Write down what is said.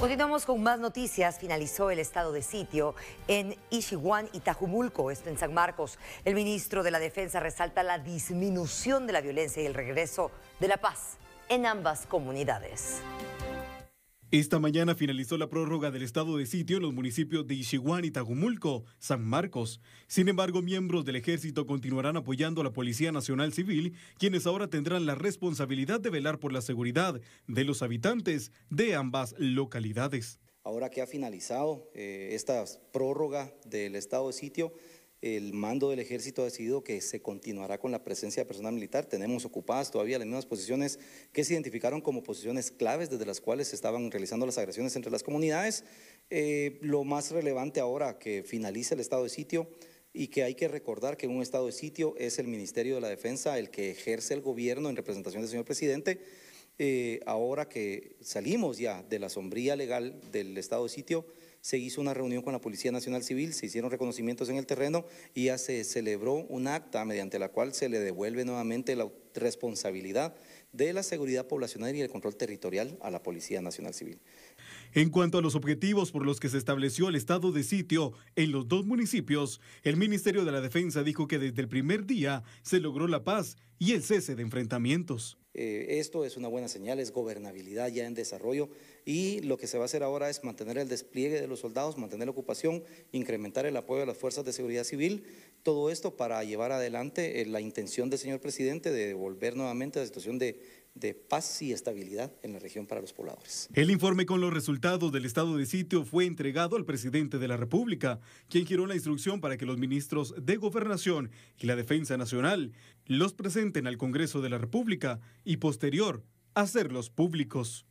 Continuamos con más noticias. Finalizó el estado de sitio en Ichiguán y Tajumulco, esto en San Marcos. El ministro de la Defensa resalta la disminución de la violencia y el regreso de la paz en ambas comunidades. Esta mañana finalizó la prórroga del estado de sitio en los municipios de Ichiguán y Tagumulco, San Marcos. Sin embargo, miembros del ejército continuarán apoyando a la Policía Nacional Civil, quienes ahora tendrán la responsabilidad de velar por la seguridad de los habitantes de ambas localidades. Ahora que ha finalizado eh, esta prórroga del estado de sitio, el mando del ejército ha decidido que se continuará con la presencia de personal militar. Tenemos ocupadas todavía las mismas posiciones que se identificaron como posiciones claves desde las cuales se estaban realizando las agresiones entre las comunidades. Eh, lo más relevante ahora que finalice el estado de sitio y que hay que recordar que un estado de sitio es el Ministerio de la Defensa el que ejerce el gobierno en representación del señor presidente eh, ahora que salimos ya de la sombría legal del estado de sitio, se hizo una reunión con la Policía Nacional Civil, se hicieron reconocimientos en el terreno y ya se celebró un acta mediante la cual se le devuelve nuevamente la responsabilidad de la seguridad poblacional y el control territorial a la Policía Nacional Civil. En cuanto a los objetivos por los que se estableció el estado de sitio en los dos municipios, el Ministerio de la Defensa dijo que desde el primer día se logró la paz y el cese de enfrentamientos. Eh, esto es una buena señal, es gobernabilidad ya en desarrollo y lo que se va a hacer ahora es mantener el despliegue de los soldados, mantener la ocupación, incrementar el apoyo a las fuerzas de seguridad civil, todo esto para llevar adelante eh, la intención del señor presidente de volver nuevamente a la situación de, paz y estabilidad en la región para los pobladores. El informe con los resultados del estado de sitio fue entregado al presidente de la República, quien giró la instrucción para que los ministros de Gobernación y la Defensa Nacional los presenten al Congreso de la República y posterior hacerlos públicos.